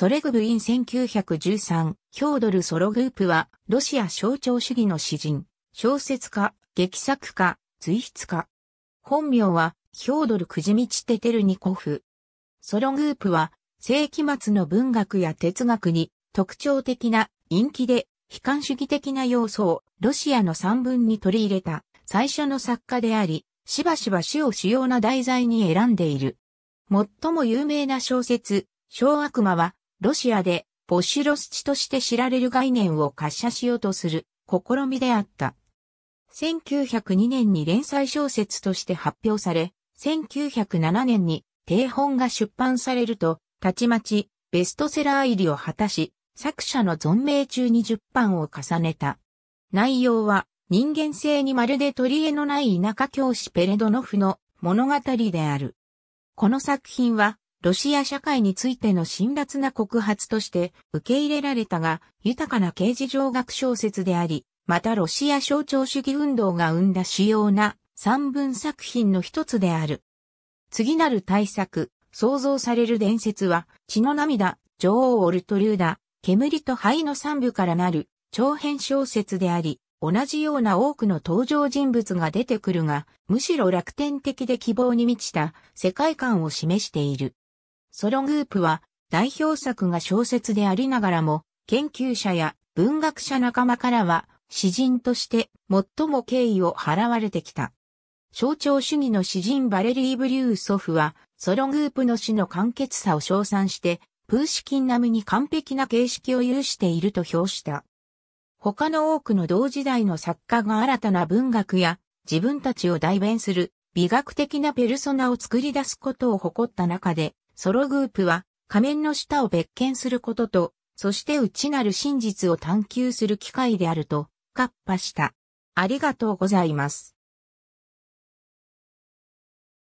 ソレグブイン1913、ヒョードル・ソログープは、ロシア象徴主義の詩人、小説家、劇作家、随筆家。本名は、ヒョードル・クジミチ・テテルニコフ。ソログープは、世紀末の文学や哲学に、特徴的な、陰気で、悲観主義的な要素を、ロシアの三文に取り入れた、最初の作家であり、しばしば死を主要な題材に選んでいる。最も有名な小説、小悪魔は、ロシアでポシュロスチとして知られる概念を滑車しようとする試みであった。1902年に連載小説として発表され、1907年に定本が出版されると、たちまちベストセラー入りを果たし、作者の存命中に10版を重ねた。内容は人間性にまるで取り柄のない田舎教師ペレドノフの物語である。この作品はロシア社会についての辛辣な告発として受け入れられたが、豊かな刑事上学小説であり、またロシア象徴主義運動が生んだ主要な三文作品の一つである。次なる大作、創造される伝説は、血の涙、女王オルトリューダ、煙と灰の三部からなる長編小説であり、同じような多くの登場人物が出てくるが、むしろ楽天的で希望に満ちた世界観を示している。ソログープは代表作が小説でありながらも、研究者や文学者仲間からは、詩人として最も敬意を払われてきた。象徴主義の詩人バレリー・ブリューソフは、ソログープの詩の簡潔さを称賛して、プーシキン並みに完璧な形式を有していると評した。他の多くの同時代の作家が新たな文学や自分たちを代弁する美学的なペルソナを作り出すことを誇った中で、ソログープは仮面の下を別件することと、そして内なる真実を探求する機会であると、っぱした。ありがとうございます。